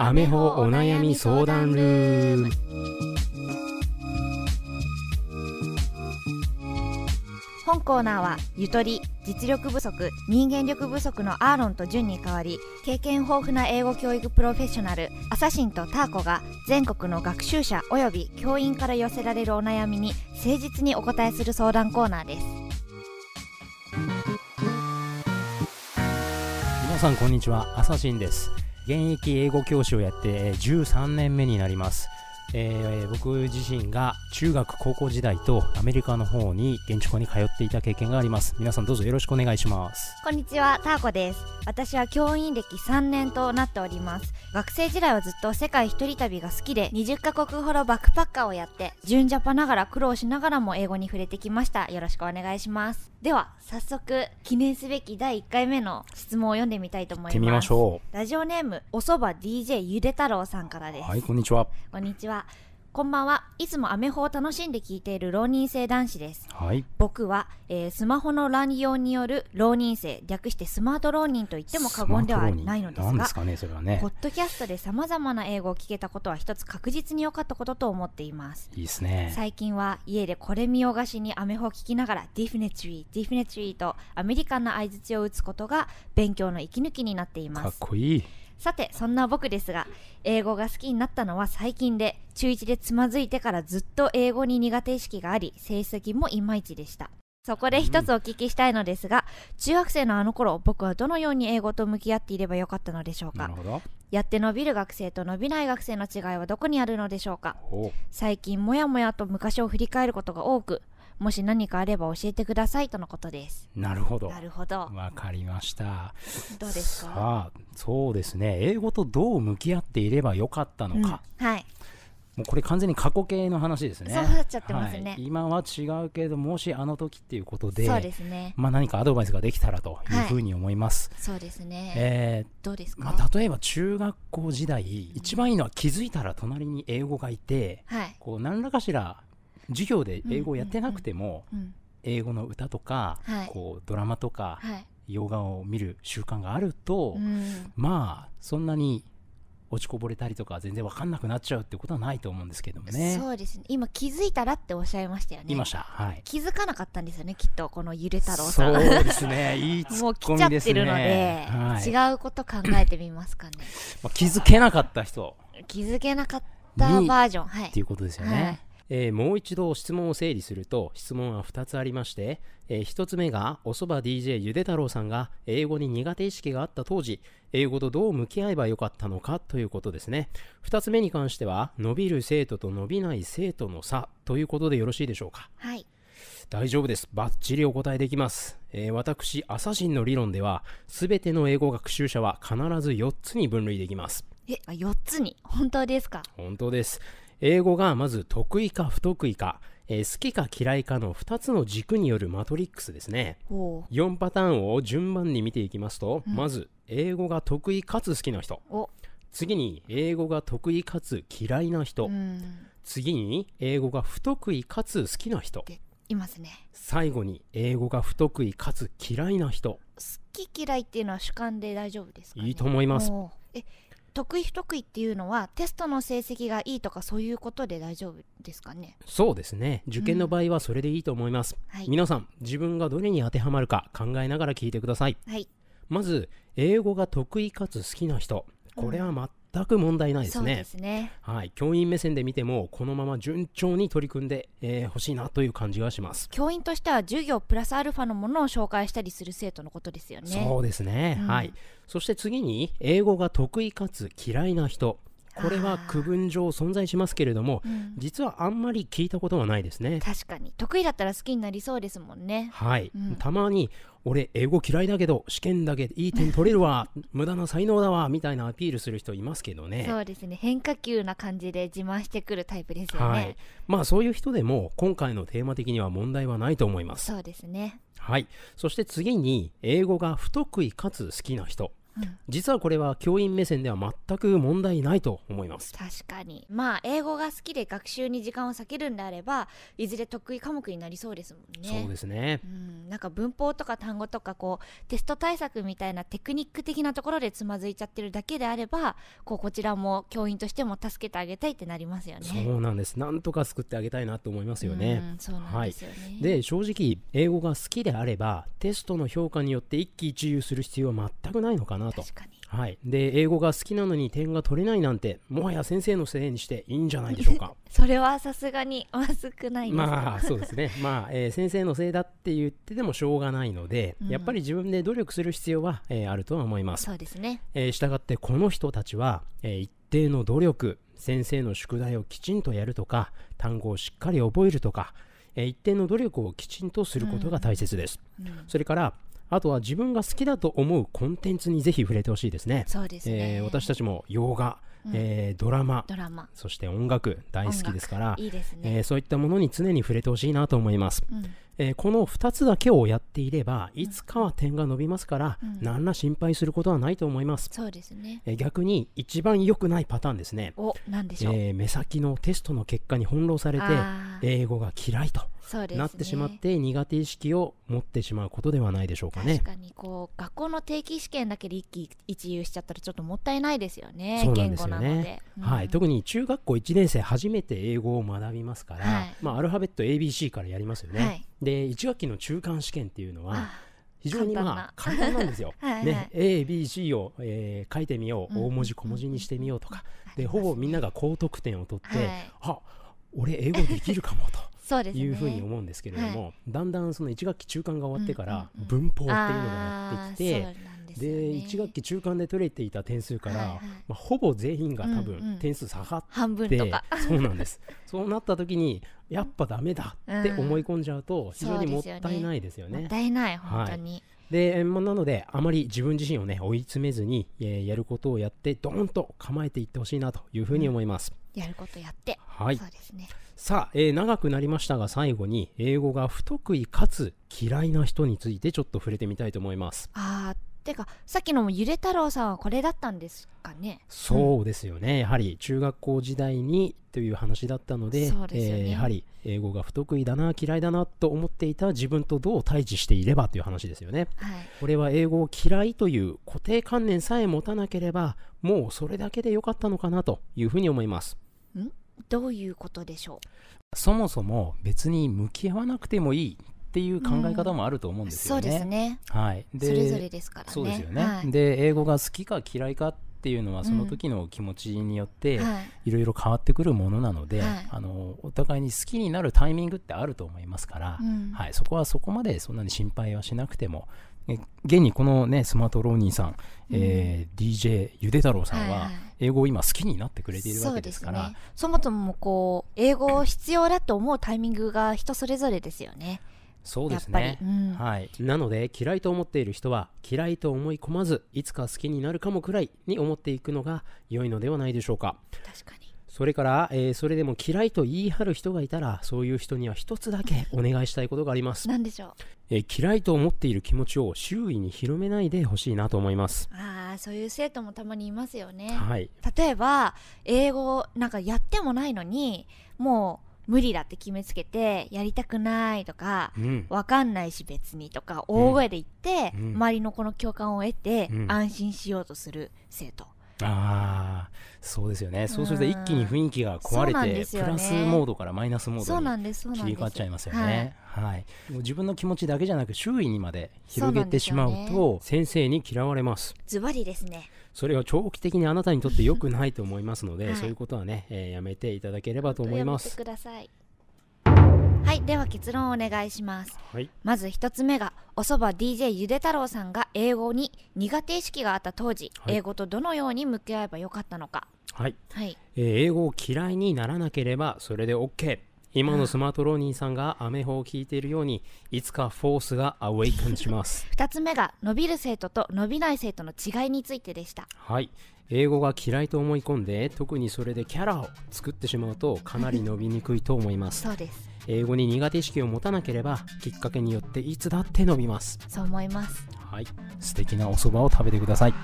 アメホお悩み相談ルーム本コーナーはゆとり実力不足人間力不足のアーロンとジュンに代わり経験豊富な英語教育プロフェッショナルアサシンとターコが全国の学習者および教員から寄せられるお悩みに誠実にお答えする相談コーナーです皆さんこんにちはアサシンです現役英語教師をやって13年目になりますえー、僕自身が中学高校時代とアメリカの方に現地校に通っていた経験があります皆さんどうぞよろしくお願いしますこんにちはターコです私は教員歴3年となっております学生時代はずっと世界一人旅が好きで20カ国ほどバックパッカーをやって純ジャパながら苦労しながらも英語に触れてきましたよろしくお願いしますでは早速記念すべき第1回目の質問を読んでみたいと思いますラジオネームおそば DJ ゆで太郎さんからですはいこんにちはこんにちはこんばんはいつもアメホを楽しんで聞いている浪人生男子です、はい、僕は、えー、スマホの乱用による浪人生略してスマート浪人と言っても過言ではないのですがですか、ね、それはねポッドキャストでさまざまな英語を聞けたことは一つ確実に良かったことと思っていますいいですね最近は家でこれ見よがしにアメホを聞きながらディフィネ i t ー、ディフ e f i n ーとアメリカンな相づちを打つことが勉強の息抜きになっていますかっこいいさて、そんな僕ですが、英語が好きになったのは最近で、中1でつまずいてからずっと英語に苦手意識があり、成績もいまいちでした。そこで一つお聞きしたいのですが、うん、中学生のあの頃、僕はどのように英語と向き合っていればよかったのでしょうか。やって伸びる学生と伸びない学生の違いはどこにあるのでしょうか。最近、もやもやと昔を振り返ることが多く、もし何かあれば教えてくださいとのことですなるほどなるほどわかりましたどうですかさあそうですね英語とどう向き合っていればよかったのか、うん、はいもうこれ完全に過去形の話ですね。そうなっちゃってますね、はい、今は違うけどもしあの時っていうことで、そうですね。まあ何かアドバイスができたらというふうに思います。はい、そうですね。えー、どうですか。まあ例えば中学校時代、一番いいのは気づいたら隣に英語がいて、はい、こう何らかしら授業で英語をやってなくても、英語の歌とか、こうドラマとか、洋画を見る習慣があると、まあそんなに落ちこぼれたりとか全然分かんなくなっちゃうってことはないと思うんですけどもねそうですね今気づいたらっておっしゃいましたよねいはい、気づかなかったんですよねきっとこのゆれ太郎さんそうですね いいツッコミですねもう来ちゃってるので、はい、違うこと考えてみますかねまあ気づけなかった人気づけなかったバージョンはいっていうことですよね、はいえー、もう一度質問を整理すると質問は2つありまして、えー、1つ目がおそば DJ ゆで太郎さんが英語に苦手意識があった当時英語とどう向き合えばよかったのかということですね2つ目に関しては伸びる生徒と伸びない生徒の差ということでよろしいでしょうかはい大丈夫です。バッチリお答えできます。えー、私、アサシンの理論では、全ての英語学習者は必ず4つに分類できます。え、4つに本当ですか本当です。英語がまず得意か不得意か、えー、好きか嫌いかの2つの軸によるマトリックスですね4パターンを順番に見ていきますと、うん、まず英語が得意かつ好きな人次に英語が得意かつ嫌いな人、うん、次に英語が不得意かつ好きな人いますね最後に英語が不得意かつ嫌いな人好き嫌いっていうのは主観で大丈夫ですか、ね、いいと思いますえ得意不得意っていうのはテストの成績がいいとかそういうことで大丈夫ですかねそうですね受験の場合はそれでいいと思います、うんはい、皆さん自分がどれに当てはまるか考えながら聞いてください、はい、まず英語が得意かつ好きな人これは全く問題ないですね。すねはい、教員目線で見てもこのまま順調に取り組んでほ、えー、しいなという感じがします。教員としては授業プラスアルファのものを紹介したりする生徒のことですよね。そうですね。うん、はい。そして次に英語が得意かつ嫌いな人。これは区分上存在しますけれども、うん、実はあんまり聞いたことはないですね確かに得意だったら好きになりそうですもんねはい、うん、たまに俺、英語嫌いだけど、試験だけいい点取れるわ、無駄な才能だわ、みたいなアピールする人いますけどね。そうですね。変化球な感じで自慢してくるタイプですよね。はい、まあ、そういう人でも、今回のテーマ的には問題はないと思います。そうですね。はい。そして次に、英語が不得意かつ好きな人。実はこれは教員目線では全く問題ないと思います確かにまあ英語が好きで学習に時間を避けるんであればいずれ得意科目になりそうですもんねそうですね、うん、なんか文法とか単語とかこうテスト対策みたいなテクニック的なところでつまずいちゃってるだけであればこうこちらも教員としても助けてあげたいってなりますよねそうなんですなんとか救ってあげたいなと思いますよね、うん、そうなんですよね、はい、で正直英語が好きであればテストの評価によって一喜一憂する必要は全くないのかななと。はい、で英語が好きなのに点が取れないなんてもはや先生のせいにしていいんじゃないでしょうか それはさすがにまずくないですまあそうですねまあ、えー、先生のせいだって言ってでもしょうがないので、うん、やっぱり自分で努力する必要は、えー、あるとは思いますそうですね、えー、したがってこの人たちは、えー、一定の努力先生の宿題をきちんとやるとか単語をしっかり覚えるとか、え一定の努力をきちんとすることが大切です、うんうん、それからあとは自分が好きだと思うコンテンツにぜひ触れてほしいですね。そうですね、えー、私たちも洋画、うん、えー、ドラマそして音楽大好きですからい、ね、えー、そういったものに常に触れてほしいなと思います、うん、えー、この2つだけをやっていればいつかは点が伸びますから、うん、何ら心配することはないと思います、そうですね、え逆に一番良くないパターンですねお何でしょう、え目先のテストの結果に翻弄されて英語が嫌いとなってしまって、苦手意識を持ってしまうことではないでしょうかね。確かにこう学校の定期試験だけで一喜一憂しちゃったらちょっともったいないですよね。そうなんですよね。うん、はい、特に中学校1年生初めて英語を学びますから、はい、まあアルファベット ABC からやりますよね。はい、で1学期の中間試験っていうのは。非常にまあ簡単なんですよ。はいはい、ね、A、B、C を、えー、書いてみよう、大文字小文字にしてみようとか、で、ほぼみんなが高得点を取って、はい、あ、俺英語できるかもと。そうです、ね、いうふうに思うんですけれども、はい、だんだんその1学期中間が終わってから文法っていうのがやってきて、でね、で1学期中間で取れていた点数から、はいはい、まあ、ほぼ全員が多分点数下がって、うんうん、半分とかそうなんです そうなった時にやっぱだめだって思い込んじゃうと非常にもったいないですよね。うん、よねもったいない本当に、はいで、まあ、なので、あまり自分自身をね、追い詰めずに、えー、やることをやって、どーンと構えていってほしいなというふうに思います。うん、やることやって。はい。そうですね。さあ、えー、長くなりましたが最後に英語が不得意かつ嫌いな人についてちょっと触れてみたいと思います。ああ。てかさっきのもゆれ太郎さんはこれだったんですかねそうですよね、うん、やはり中学校時代にという話だったので、ね、えー、やはり英語が不得意だな嫌いだなと思っていた自分とどう対峙していればという話ですよね、はい、これは英語を嫌いという固定観念さえ持たなければもうそれだけでよかったのかなというふうに思いますんどういうことでしょうそもそも別に向き合わなくてもいいっていう考え方もあると思うんですよね。うん、そうですね、はい、でそれぞれですからね。そうですよね、はい、で英語が好きか嫌いかっていうのはその時の気持ちによっていろいろ変わってくるものなので、はい、あのお互いに好きになるタイミングってあると思いますから、はい、そこはそこまでそんなに心配はしなくても現にこのね、スマートローニーさん、えー、DJ ゆで太郎さんは、英語を今好きになってくれているわけですから、はいはいそすね、そもそもこう、英語必要だと思うタイミングが人それぞれですよね。そうですね、うん、はい、なので嫌いと思っている人は嫌いと思い込まずいつか好きになるかもくらいに思っていくのが良いのではないでしょうか確かにそれから、えー、それでも嫌いと言い張る人がいたら、そういう人には一つだけお願いしたいことがあります。何でしょう、えー、嫌いと思っている気持ちを周囲に広めないでほしいなと思います。ああ、そういう生徒もたまにいますよね。はい。例えば、英語なんかやってもないのに、もう、無理だって決めつけてやりたくないとか、うん、わかんないし別にとか大声で言って、うん、周りのこの共感を得て安心しようとする生徒、ああそうですよね、そうすると一気に雰囲気が壊れて、ね、プラスモードからマイナスモードに切り替わっちゃいますよね。はい、もう自分の気持ちだけじゃなく周囲にまで広げてしまうと、ね、先生に嫌われます。ズバリですね。それは長期的にあなたにとって良くないと思いますので、はい、そういうことはね、えー、やめていただければと思います。ください。はいでは結論をお願いします、はい、まず一つ目がおそば DJ ゆで太郎さんが英語に苦手意識があった当時、はい、英語とどのように向き合えばよかったのかはい、はいえー、英語を嫌いにならなければそれで OK 今のスマートローニーさんがアメホを聞いているようにいつかフォースがアウェイクンします2 つ目が伸びる生徒と伸びない生徒の違いについてでしたはい英語が嫌いと思い込んで特にそれでキャラを作ってしまうとかなり伸びにくいと思いますそうです英語に苦手意識を持たなければきっかけによっていつだって伸びますそう思いますはい素敵なお蕎麦を食べてください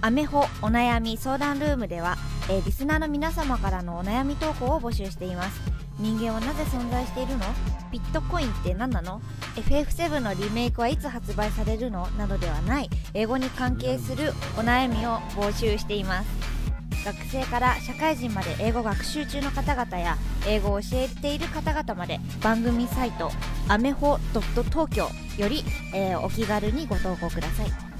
アメホお悩み相談ルームでは、えリスナーの皆様からのお悩み投稿を募集しています人間はなぜ存在しているのビットコインって何なの FF7 のリメイクはいつ発売されるのなどではない英語に関係するお悩みを募集しています学生から社会人まで英語学習中の方々や英語を教えている方々まで番組サイトアメホ .tokyo より、えー、お気軽にご投稿ください。